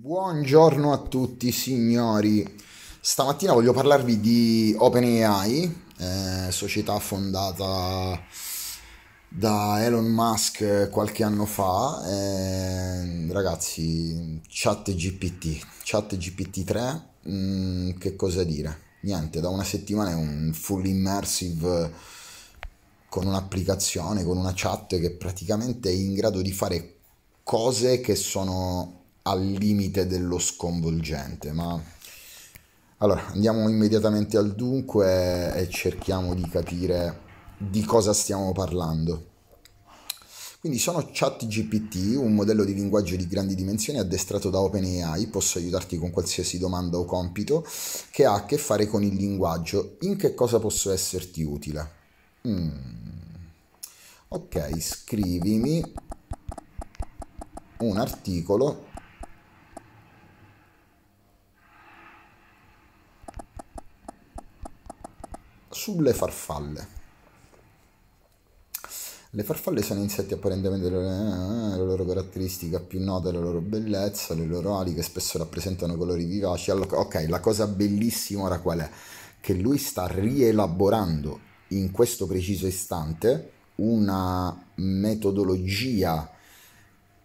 Buongiorno a tutti signori, stamattina voglio parlarvi di OpenAI, eh, società fondata da Elon Musk qualche anno fa, eh, ragazzi ChatGPT, ChatGPT 3, mm, che cosa dire? Niente, da una settimana è un full immersive con un'applicazione, con una chat che praticamente è in grado di fare cose che sono al limite dello sconvolgente, ma allora andiamo immediatamente al dunque e cerchiamo di capire di cosa stiamo parlando. Quindi sono ChatGPT, un modello di linguaggio di grandi dimensioni addestrato da OpenAI, posso aiutarti con qualsiasi domanda o compito che ha a che fare con il linguaggio. In che cosa posso esserti utile? Mm. Ok, scrivimi un articolo sulle farfalle. Le farfalle sono insetti apparentemente la eh, loro caratteristica più nota è la loro bellezza, le loro ali che spesso rappresentano colori vivaci. Allora, ok, la cosa bellissima ora qual è? Che lui sta rielaborando in questo preciso istante una metodologia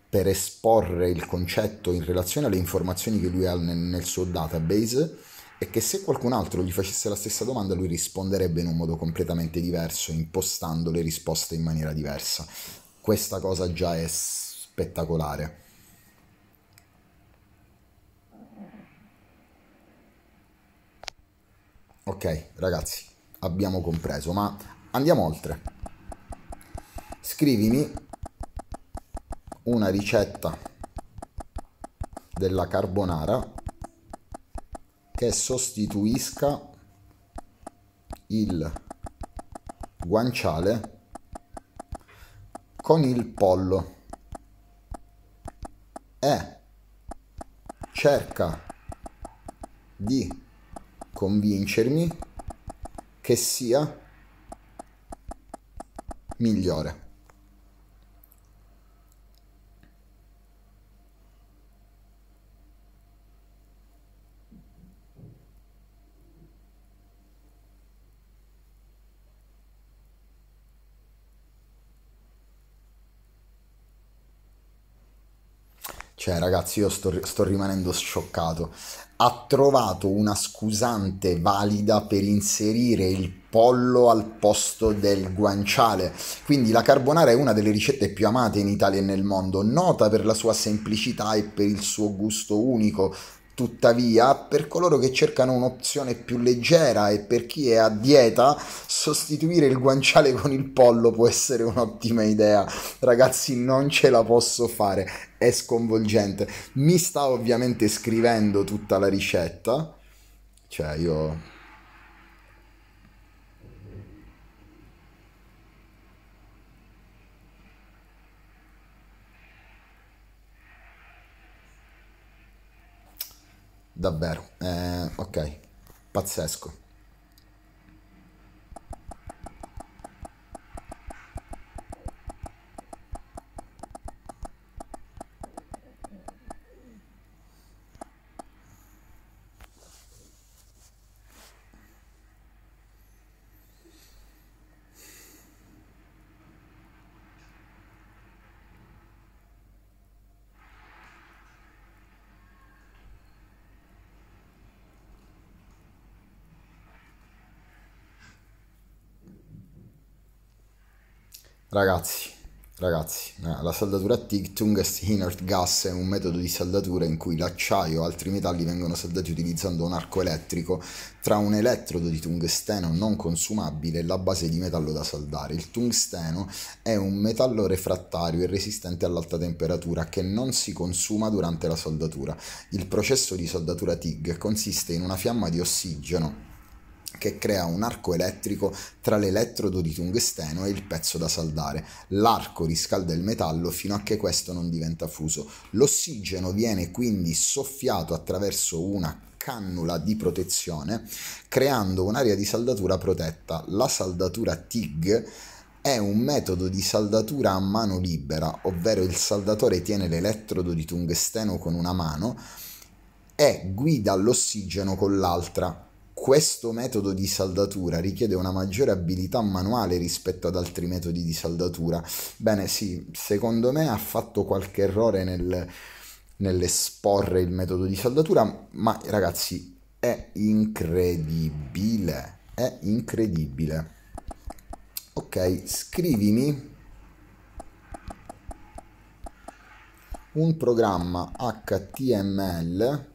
per esporre il concetto in relazione alle informazioni che lui ha nel, nel suo database è che se qualcun altro gli facesse la stessa domanda lui risponderebbe in un modo completamente diverso, impostando le risposte in maniera diversa. Questa cosa già è spettacolare. Ok, ragazzi, abbiamo compreso, ma andiamo oltre. Scrivimi una ricetta della carbonara che sostituisca il guanciale con il pollo e cerca di convincermi che sia migliore. Cioè, ragazzi, io sto, sto rimanendo scioccato. Ha trovato una scusante valida per inserire il pollo al posto del guanciale. Quindi la carbonara è una delle ricette più amate in Italia e nel mondo, nota per la sua semplicità e per il suo gusto unico, Tuttavia, per coloro che cercano un'opzione più leggera e per chi è a dieta, sostituire il guanciale con il pollo può essere un'ottima idea. Ragazzi, non ce la posso fare, è sconvolgente. Mi sta ovviamente scrivendo tutta la ricetta. Cioè, io davvero. Eh, ok, pazzesco. Ragazzi, ragazzi, eh, la saldatura a Tictung Steinert Gas è un metodo di saldatura in cui l'acciaio o altri metalli vengono saldati utilizzando un arco elettrico tra un elettrodo di tungsteno non consumabile e la base di metallo da saldare. Il tungsteno è un metallo refrattario e resistente all'alta temperatura che non si consuma durante la saldatura. Il processo di saldatura TIG consiste in una fiamma di ossigeno che crea un arco elettrico tra l'elettrodo di tungsteno e il pezzo da saldare. L'arco riscalda il metallo fino a che questo non diventa fuso. L'ossigeno viene quindi soffiato attraverso una cannula di protezione, creando un'area di saldatura protetta. La saldatura TIG è un metodo di saldatura a mano libera, ovvero il saldatore tiene l'elettrodo di tungsteno con una mano e guida l'ossigeno con l'altra questo metodo di saldatura richiede una maggiore abilità manuale rispetto ad altri metodi di saldatura. Bene, sì, secondo me ha fatto qualche errore nel, nell'esporre il metodo di saldatura, ma ragazzi, è incredibile, è incredibile. Ok, scrivimi un programma HTML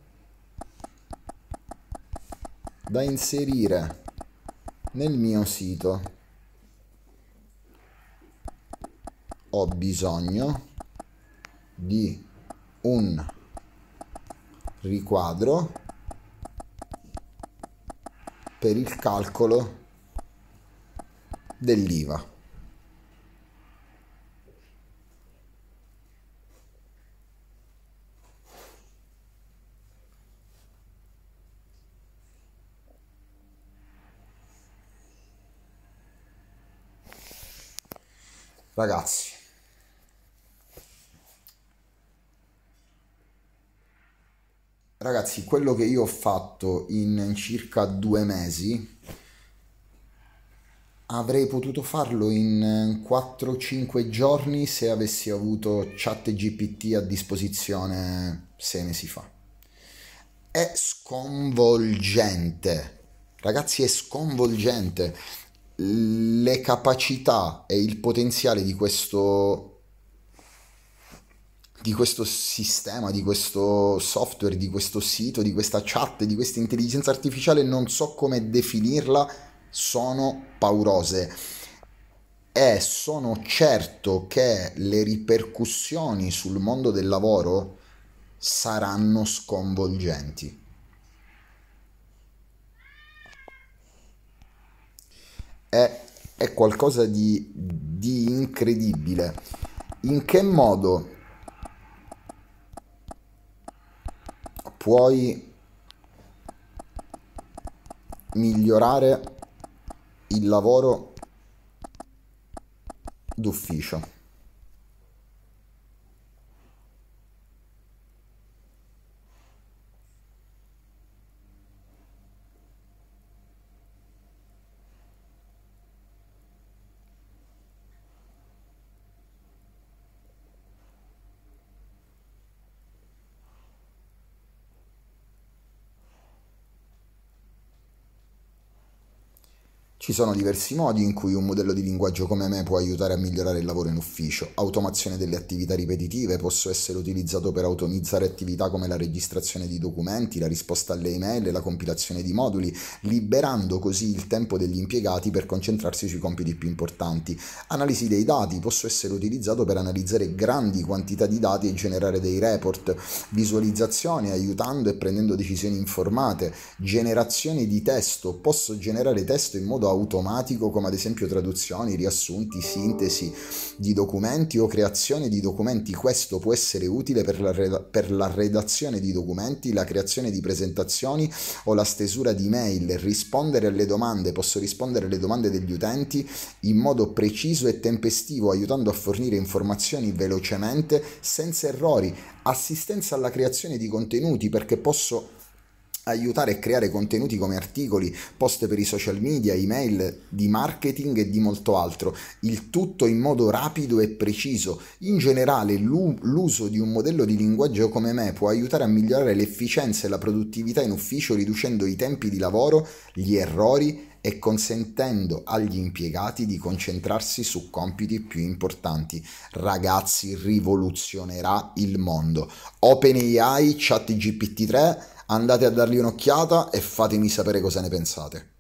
da inserire nel mio sito ho bisogno di un riquadro per il calcolo dell'IVA. ragazzi ragazzi quello che io ho fatto in circa due mesi avrei potuto farlo in 4-5 eh, giorni se avessi avuto chat GPT a disposizione sei mesi fa è sconvolgente ragazzi è sconvolgente le capacità e il potenziale di questo di questo sistema, di questo software, di questo sito, di questa chat, di questa intelligenza artificiale, non so come definirla, sono paurose. E sono certo che le ripercussioni sul mondo del lavoro saranno sconvolgenti. è, è qualcosa di, di incredibile. In che modo puoi migliorare il lavoro d'ufficio? Ci sono diversi modi in cui un modello di linguaggio come me può aiutare a migliorare il lavoro in ufficio. Automazione delle attività ripetitive, posso essere utilizzato per automizzare attività come la registrazione di documenti, la risposta alle email, la compilazione di moduli, liberando così il tempo degli impiegati per concentrarsi sui compiti più importanti. Analisi dei dati, posso essere utilizzato per analizzare grandi quantità di dati e generare dei report. Visualizzazione, aiutando e prendendo decisioni informate. Generazione di testo, posso generare testo in modo automatico come ad esempio traduzioni, riassunti, sintesi di documenti o creazione di documenti. Questo può essere utile per la, reda- per la redazione di documenti, la creazione di presentazioni o la stesura di mail. Rispondere alle domande, posso rispondere alle domande degli utenti in modo preciso e tempestivo, aiutando a fornire informazioni velocemente senza errori. Assistenza alla creazione di contenuti perché posso aiutare a creare contenuti come articoli, post per i social media, email, di marketing e di molto altro, il tutto in modo rapido e preciso. In generale l'uso di un modello di linguaggio come me può aiutare a migliorare l'efficienza e la produttività in ufficio riducendo i tempi di lavoro, gli errori e consentendo agli impiegati di concentrarsi su compiti più importanti. Ragazzi, rivoluzionerà il mondo. OpenAI, ChatGPT 3 andate a dargli un'occhiata e fatemi sapere cosa ne pensate.